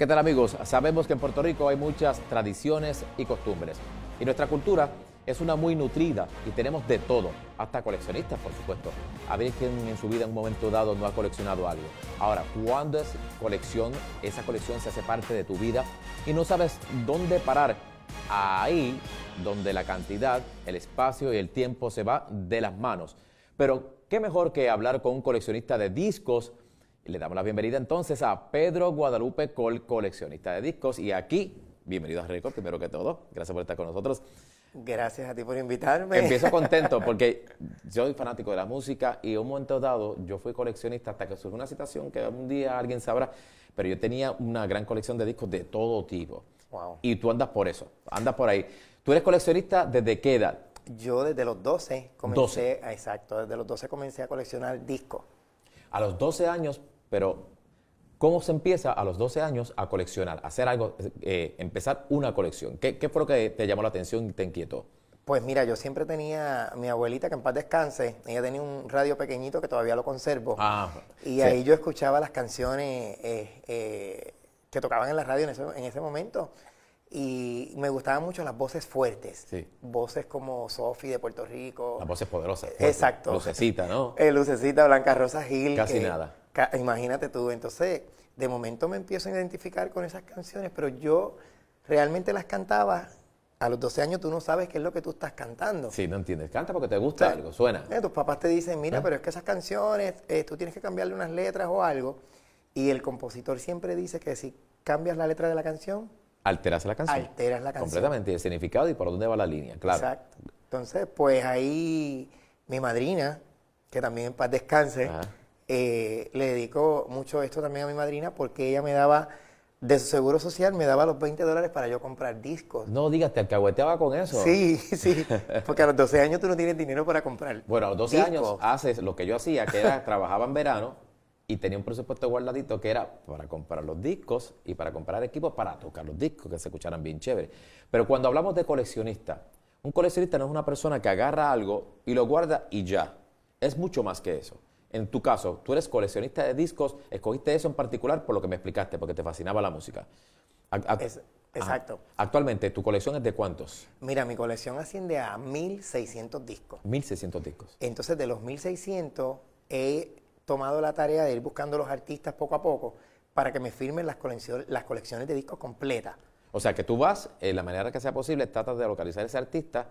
¿Qué tal amigos? Sabemos que en Puerto Rico hay muchas tradiciones y costumbres y nuestra cultura es una muy nutrida y tenemos de todo, hasta coleccionistas por supuesto. A ver quién en su vida en un momento dado no ha coleccionado algo. Ahora, cuando es colección, esa colección se hace parte de tu vida y no sabes dónde parar. Ahí donde la cantidad, el espacio y el tiempo se va de las manos. Pero qué mejor que hablar con un coleccionista de discos le damos la bienvenida entonces a Pedro Guadalupe Col, coleccionista de discos. Y aquí, bienvenido a Record, primero que todo. Gracias por estar con nosotros. Gracias a ti por invitarme. Empiezo contento porque yo soy fanático de la música y un momento dado yo fui coleccionista hasta que surgió una situación que algún día alguien sabrá, pero yo tenía una gran colección de discos de todo tipo. Wow. Y tú andas por eso, andas por ahí. ¿Tú eres coleccionista desde qué edad? Yo desde los 12 comencé, 12. exacto, desde los 12 comencé a coleccionar discos. A los 12 años pero, ¿cómo se empieza a los 12 años a coleccionar, a hacer algo, eh, empezar una colección? ¿Qué, fue lo que te llamó la atención y te inquietó? Pues mira, yo siempre tenía mi abuelita, que en paz descanse, ella tenía un radio pequeñito que todavía lo conservo. Ah, y ahí yo escuchaba las canciones eh, eh, que tocaban en la radio en ese, momento. Y me gustaban mucho las voces fuertes. Voces como Sofi de Puerto Rico. Las voces poderosas. Exacto. Lucecita, ¿no? Lucecita, Blanca Rosa Gil. Casi nada. Imagínate tú, entonces de momento me empiezo a identificar con esas canciones, pero yo realmente las cantaba. A los 12 años tú no sabes qué es lo que tú estás cantando. Sí, no entiendes. Canta porque te gusta algo, suena. Eh, tus papás te dicen, mira, ¿Eh? pero es que esas canciones, eh, tú tienes que cambiarle unas letras o algo. Y el compositor siempre dice que si cambias la letra de la canción... Alteras la canción. Alteras la canción. Completamente, el significado y por dónde va la línea, claro. Exacto. Entonces, pues ahí mi madrina, que también en paz descanse, eh, le dedico mucho esto también a mi madrina porque ella me daba, de su seguro social, me daba los 20 dólares para yo comprar discos. No digas, te alcahueteaba con eso. Sí, sí, porque a los 12 años tú no tienes dinero para comprar. Bueno, a los 12 años haces lo que yo hacía, que era trabajaba en verano y tenía un presupuesto guardadito que era para comprar los discos y para comprar equipos para tocar los discos que se escucharan bien chévere. Pero cuando hablamos de coleccionista, un coleccionista no es una persona que agarra algo y lo guarda y ya. Es mucho más que eso. En tu caso, tú eres coleccionista de discos, escogiste eso en particular por lo que me explicaste, porque te fascinaba la música. exacto. Actualmente, ¿tu colección es de cuántos? Mira, mi colección asciende a 1.600 discos. 1.600 discos. Entonces, de los 1.600, he tomado la tarea de ir buscando los artistas poco a poco para que me firmen las, colecciones, de discos completas. O sea, que tú vas, en la manera que sea posible, tratas de localizar a ese artista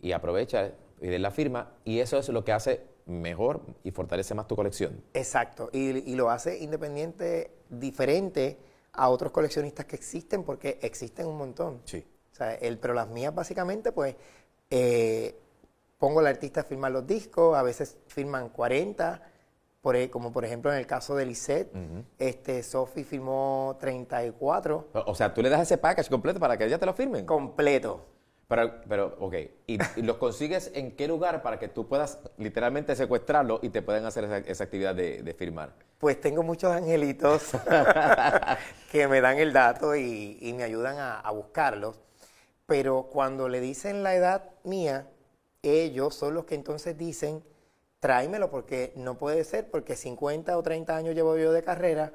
y aprovecha y de la firma, y eso es lo que hace mejor y fortalece más tu colección. Exacto, y, lo hace independiente, diferente a otros coleccionistas que existen, porque existen un montón. Sí. O sea, el, pero las mías básicamente, pues, eh, pongo al artista a firmar los discos, a veces firman 40, por, e, como por ejemplo en el caso de Lisette, este, Sophie firmó 34. O sea, tú le das ese package completo para que ella te lo firme Completo. Pero, pero ok, ¿Y, los consigues en qué lugar para que tú puedas literalmente secuestrarlos y te puedan hacer esa, actividad de, firmar? Pues tengo muchos angelitos que me dan el dato y, me ayudan a, a, buscarlos, pero cuando le dicen la edad mía, ellos son los que entonces dicen, tráemelo porque no puede ser, porque 50 o 30 años llevo yo de carrera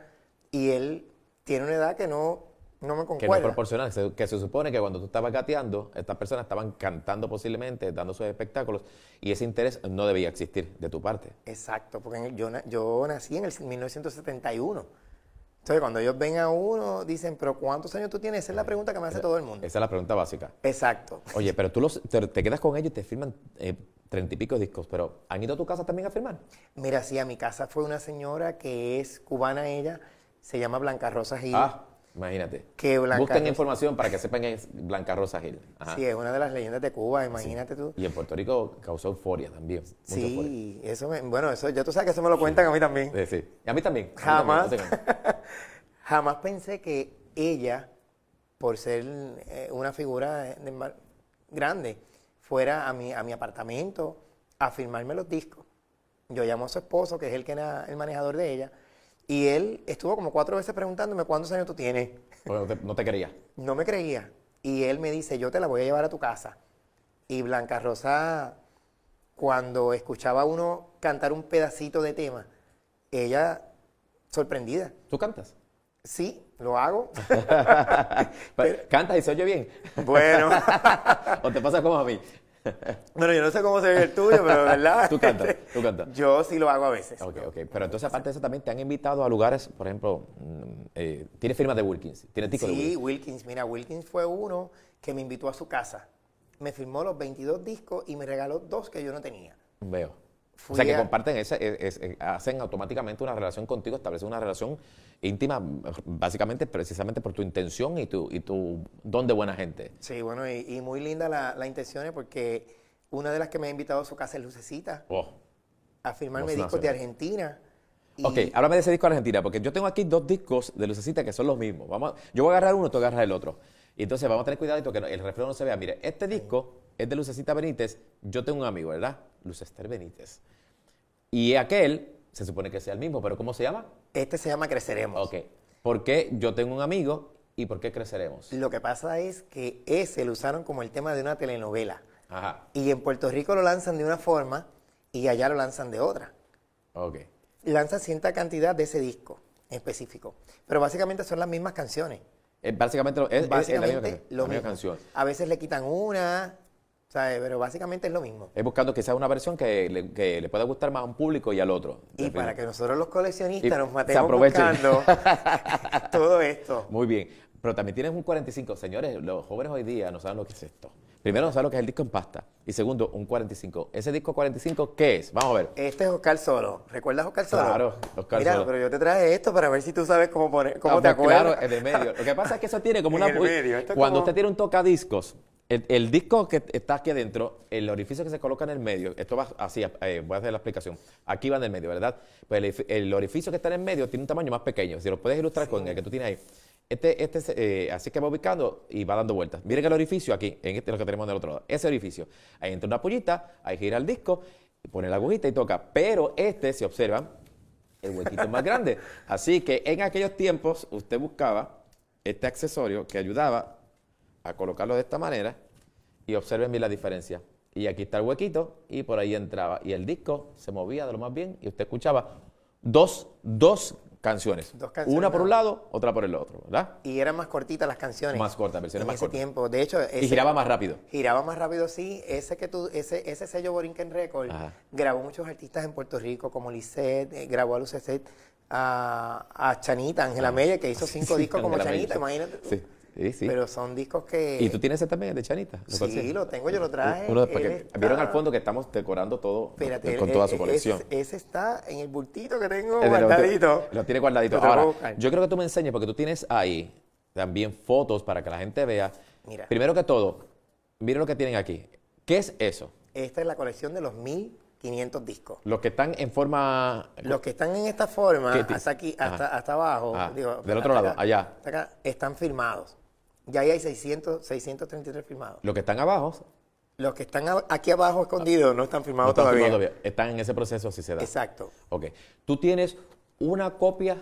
y él tiene una edad que no no me concuerda. Que no es proporcional, que se supone que cuando tú estabas gateando, estas personas estaban cantando posiblemente, dando sus espectáculos, y ese interés no debía existir de tu parte. Exacto, porque yo, yo nací en el 1971. Entonces, cuando ellos ven a uno, dicen, pero ¿cuántos años tú tienes? Esa es la pregunta que me hace todo el mundo. Esa es la pregunta básica. Exacto. Oye, pero tú te, quedas con ellos y te firman eh, treinta y pico discos, pero ¿han ido a tu casa también a firmar? Mira, sí, a mi casa fue una señora que es cubana ella, se llama Blanca rosas Gil. Ah Imagínate. que Busquen información para que sepan que es Blanca Rosa Gil. Sí, es una de las leyendas de Cuba, imagínate tú. Y en Puerto Rico causó euforia también. Sí, bueno, eso tú sabes que eso me lo cuentan a mí también. Sí, a mí también. Jamás. jamás pensé que ella, por ser eh, una figura grande, fuera a mi, a mi apartamento a firmarme los discos. Yo llamo a su esposo, que es el que era el manejador de ella y él estuvo como cuatro veces preguntándome cuántos años tú tienes. no te, creía. no me creía. Y él me dice, yo te la voy a llevar a tu casa. Y Blanca Rosa, cuando escuchaba a uno cantar un pedacito de tema, ella sorprendida. ¿Tú cantas? Sí, lo hago. Canta Cantas y se oye bien. Bueno. o te pasa como a mí. Bueno, yo no sé cómo se ve el tuyo, pero ¿verdad? tú cantas, tú cantas. Yo sí lo hago a veces. Ok, ok. Pero entonces, aparte de eso, también te han invitado a lugares, por ejemplo, mm, eh, tiene firma de Wilkins? tiene tico de Wilkins? Sí, Wilkins. Mira, Wilkins fue uno que me invitó a su casa. Me firmó los 22 discos y me regaló dos que yo no tenía. Veo o sea, que comparten ese, e, e, hacen automáticamente una relación contigo, establecen una relación íntima, básicamente, precisamente por tu intención y tu, don de buena gente. Sí, bueno, y, muy linda la, intención, es eh, porque una de las que me ha invitado a su casa es Lucecita, oh. a firmarme discos de Argentina. Ok, háblame de ese disco de Argentina, porque yo tengo aquí dos discos de Lucecita que son los mismos. yo voy a agarrar uno, tú agarras el otro. Y entonces vamos a tener cuidado que el reflejo no se vea. Mire, este disco es de Lucecita Benítez, yo tengo un amigo, ¿verdad? Luz Esther Benítez. Y aquel se supone que sea el mismo, pero ¿cómo se llama? Este se llama Creceremos. Ok. ¿Por qué yo tengo un amigo y por qué creceremos? Lo que pasa es que ese lo usaron como el tema de una telenovela. Ajá. Y en Puerto Rico lo lanzan de una forma y allá lo lanzan de otra. Ok. Lanzan cierta cantidad de ese disco específico. Pero básicamente son las mismas canciones. Eh, básicamente es, la misma canción. A veces le quitan una, o pero básicamente es lo mismo. Es buscando quizás una versión que le, pueda gustar más a un público y al otro. Y para que nosotros los coleccionistas nos matemos buscando todo esto. Muy bien. Pero también tienes un 45. Señores, los jóvenes hoy día no saben lo que es esto. Primero no saben lo que es el disco en pasta. Y segundo, un 45. ¿Ese disco 45 qué es? Vamos a ver. Este es Oscar Solo. ¿Recuerdas Oscar Solo? Claro, Oscar Mira, pero yo te traje esto para ver si tú sabes cómo, poner, ah, te pues acuerdas. Claro, es de medio. Lo que pasa es que eso tiene como una... cuando usted tiene un tocadiscos, el, disco que está aquí adentro, el orificio que se coloca en el medio, esto va así, eh, voy a hacer la explicación. Aquí va en el medio, ¿verdad? Pues el, orificio que está en el medio tiene un tamaño más pequeño. Si lo puedes ilustrar con el que tú tienes ahí. Este, este, eh, así que va ubicando y va dando vueltas. Miren el orificio aquí, en este lo que tenemos del otro lado. Ese orificio. Ahí entra una pollita, ahí gira el disco, pone la agujita y toca. Pero este, si observa el huequito es más grande. Así que en aquellos tiempos usted buscaba este accesorio que ayudaba a colocarlo de esta manera y observen bien la diferencia. Y aquí está el huequito y por ahí entraba. Y el disco se movía de lo más bien y usted escuchaba dos, dos canciones. Una por un lado, otra por el otro, ¿verdad? Y eran más cortitas las canciones. Más cortas, versiones más ese tiempo, de hecho... giraba más rápido. Giraba más rápido, sí. Ese que tú, ese, ese sello Borinquen Record grabó muchos artistas en Puerto Rico, como Lisette, eh, grabó a Lucecet, a, a Chanita, Ángela ah. Meyer, que hizo cinco discos como Chanita, imagínate. Sí. Pero son discos que. ¿Y tú tienes ese también, de Chanita? Sí, lo tengo, yo lo traje. Vieron al fondo que estamos decorando todo con toda su colección. Ese, está en el bultito que tengo guardadito. Lo, tiene guardadito. Ahora, yo creo que tú me enseñes, porque tú tienes ahí también fotos para que la gente vea. Mira. Primero que todo, miren lo que tienen aquí. ¿Qué es eso? Esta es la colección de los 1500 discos. Los que están en forma. Los que están en esta forma, hasta aquí, hasta, abajo. Ah, del otro lado, allá. están firmados. Ya ahí hay 600, 633 firmados. Los que están abajo. Los que están aquí abajo escondidos no están firmados todavía. todavía. Están en ese proceso, si se da. Exacto. Ok. ¿Tú tienes una copia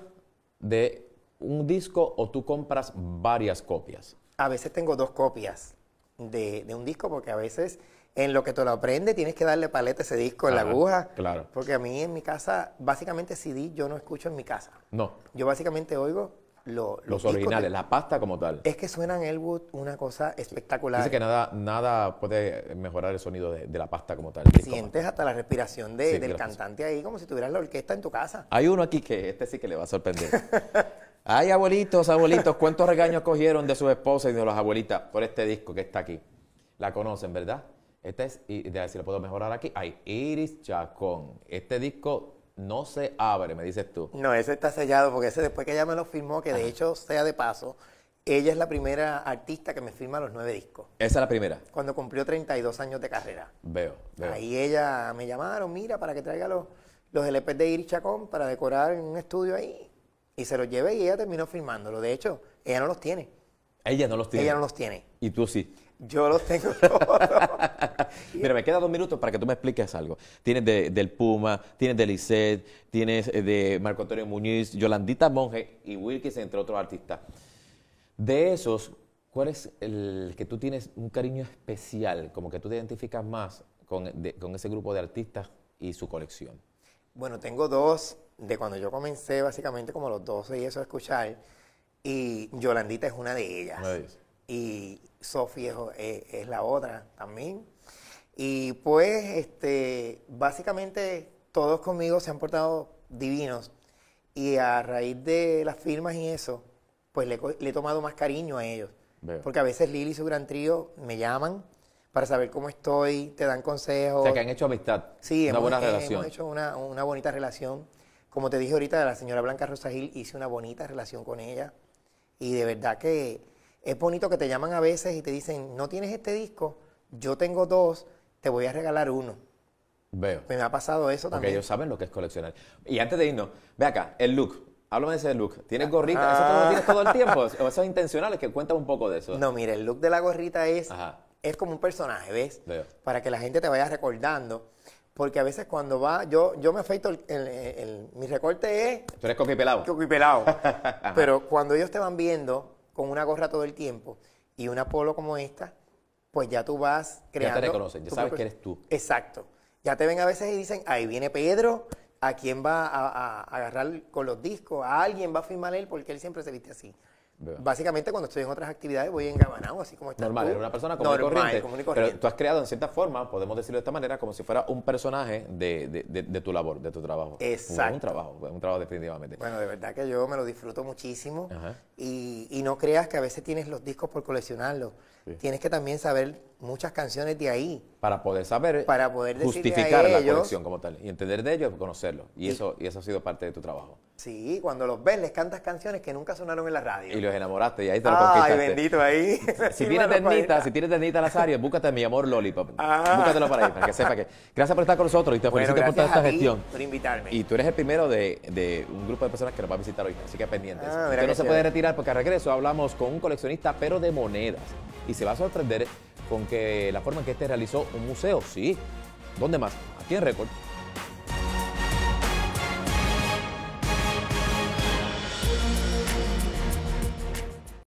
de un disco o tú compras varias copias? A veces tengo dos copias de, un disco porque a veces en lo que tú lo aprendes tienes que darle paleta a ese disco en la aguja. Claro. Porque a mí en mi casa, básicamente CD yo no escucho en mi casa. No. Yo básicamente oigo los, originales, la pasta como tal. Es que suena suenan wood una cosa espectacular. Dice que nada, nada puede mejorar el sonido de, la pasta como tal. Sientes hasta la respiración del cantante ahí como si tuvieras la orquesta en tu casa. Hay uno aquí que este sí que le va a sorprender. Ay, abuelitos, abuelitos, ¿cuántos regaños cogieron de sus esposas y de las abuelitas por este disco que está aquí? La conocen, ¿verdad? Este es, y de, si lo puedo mejorar aquí, hay Iris Chacón. Este disco no se abre, me dices tú. No, ese está sellado porque ese después que ella me lo firmó, que de hecho sea de paso, ella es la primera artista que me firma los nueve discos. Esa es la primera. Cuando cumplió 32 años de carrera. Veo, veo. Ahí ella me llamaron, mira, para que traiga los, los LPs de Iris Chacón para decorar en un estudio ahí. Y se los llevé y ella terminó firmándolo. De hecho, ella no los tiene. Ella no los tiene. Ella no los tiene. Y tú sí. Yo los tengo todos. Mira, me quedan dos minutos para que tú me expliques algo. Tienes de, del Puma, tienes de Lisset, tienes eh, de Marco Antonio Muñiz, Yolandita Monge y Wilkins, entre otros artistas. De esos, ¿cuál es el que tú tienes un cariño especial? Como que tú te identificas más con, con ese grupo de artistas y su colección. Bueno, tengo dos de cuando yo comencé, básicamente como los 12 y eso a escuchar y Yolandita es una de ellas. Y Sofía eh, es, la otra también. Y pues, este, básicamente todos conmigo se han portado divinos. Y a raíz de las firmas y eso, pues le, he tomado más cariño a ellos. Porque a veces Lili y su gran trío me llaman para saber cómo estoy, te dan consejos. O sea, que han hecho amistad. Sí, una hemos, buena relación. hemos hecho una, una bonita relación. Como te dije ahorita, la señora Blanca Rosagil hice una bonita relación con ella. Y de verdad que es bonito que te llaman a veces y te dicen, no tienes este disco, yo tengo dos, te voy a regalar uno. Veo. Pues me ha pasado eso también. Porque ellos saben lo que es coleccionar. Y antes de irnos, ve acá, el look. Háblame de ese look. ¿Tienes ah, gorrita? ¿Eso te lo tienes todo el ah. tiempo? ¿O eso es intencional? que cuéntame un poco de eso. No, mire, el look de la gorrita es, es como un personaje, ¿ves? Para que la gente te vaya recordando. Porque a veces cuando va, yo, yo me afeito, el, mi recorte es... Tú eres coqui pelado. Pero cuando ellos te van viendo con una gorra todo el tiempo y una polo como esta, pues ya tú vas creando... Ya te reconocen, ya sabes que eres tú. Exacto. Ya te ven a veces y dicen, ahí viene Pedro, ¿a quién va a, a agarrar con los discos? ¿A alguien va a firmar él? Porque él siempre se viste así. Básicamente cuando estoy en otras actividades voy engabanado, así como está. Normal, una persona común, corriente, Pero tú has creado en cierta forma, podemos decirlo de esta manera, como si fuera un personaje de, tu labor, de tu trabajo. Exacto. Un trabajo, un trabajo definitivamente. Bueno, de verdad que yo me lo disfruto muchísimo y, y no creas que a veces tienes los discos por coleccionarlos. Tienes que también saber muchas canciones de ahí. Para poder saber, para poder justificar la colección como tal y entender de ellos, conocerlo. y, eso, y eso ha sido parte de tu trabajo. Sí, cuando los ves les cantas canciones que nunca sonaron en la radio. Y los enamoraste y ahí te lo conquistaste. Ay, bendito ahí. Si tienes ternita, si tienes ternita Lazario, búscate mi amor Lollipop. Ah. Búscatelo para ahí, para que sepa que. Gracias por estar con nosotros y te felicito por toda esta a ti por invitarme. Y tú eres el primero de, de, un grupo de personas que nos va a visitar hoy, así que pendientes. Ah, no se puede retirar porque al regreso hablamos con un coleccionista, pero de monedas. Y se va a sorprender con que la forma en que este realizó un museo, sí. ¿Dónde más? Aquí en Récord.